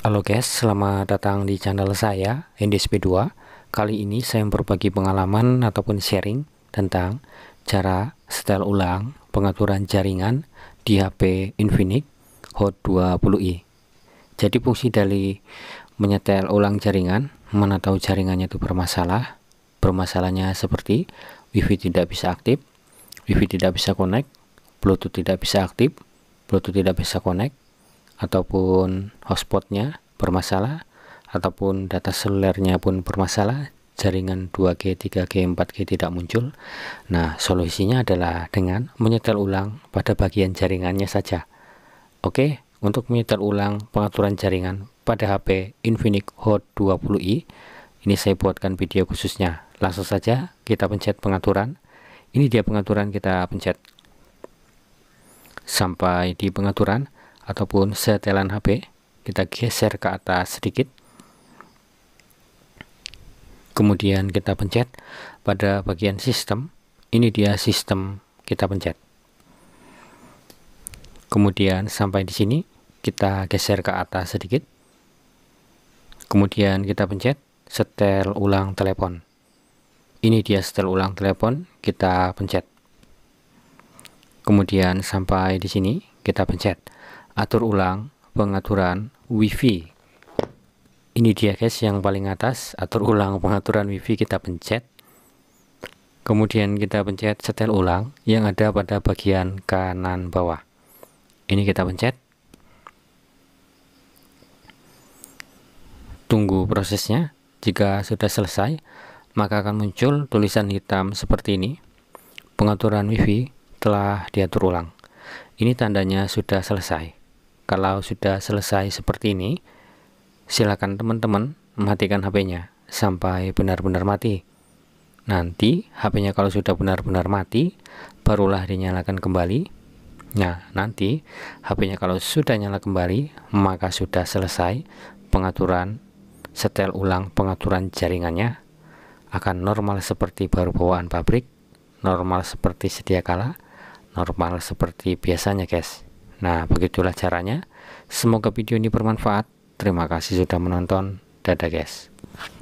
Halo guys, selamat datang di channel saya NDSP2 Kali ini saya berbagi pengalaman ataupun sharing tentang cara setel ulang pengaturan jaringan di HP Infinix Hot 20i Jadi fungsi dari menyetel ulang jaringan, mana tahu jaringannya itu bermasalah Bermasalahnya seperti wifi tidak bisa aktif, wifi tidak bisa connect, bluetooth tidak bisa aktif, bluetooth tidak bisa connect ataupun hotspotnya bermasalah ataupun data selulernya pun bermasalah jaringan 2G, 3G, 4G tidak muncul. Nah, solusinya adalah dengan menyetel ulang pada bagian jaringannya saja. Oke, untuk menyetel ulang pengaturan jaringan pada HP Infinix Hot 20i, ini saya buatkan video khususnya. Langsung saja kita pencet pengaturan. Ini dia pengaturan kita pencet. Sampai di pengaturan, ataupun setelan HP kita geser ke atas sedikit kemudian kita pencet pada bagian sistem ini dia sistem kita pencet kemudian sampai di sini kita geser ke atas sedikit kemudian kita pencet setel ulang telepon ini dia setel ulang telepon kita pencet kemudian sampai di sini kita pencet atur ulang pengaturan wifi ini dia guys yang paling atas atur ulang pengaturan wifi kita pencet kemudian kita pencet setel ulang yang ada pada bagian kanan bawah ini kita pencet tunggu prosesnya jika sudah selesai maka akan muncul tulisan hitam seperti ini pengaturan wifi telah diatur ulang ini tandanya sudah selesai kalau sudah selesai seperti ini silakan teman-teman matikan HP-nya sampai benar-benar mati nanti HP-nya kalau sudah benar-benar mati barulah dinyalakan kembali nah nanti HP-nya kalau sudah nyala kembali maka sudah selesai pengaturan setel ulang pengaturan jaringannya akan normal seperti baru bawaan pabrik normal seperti sedia kala normal seperti biasanya guys Nah, begitulah caranya. Semoga video ini bermanfaat. Terima kasih sudah menonton. Dadah, guys.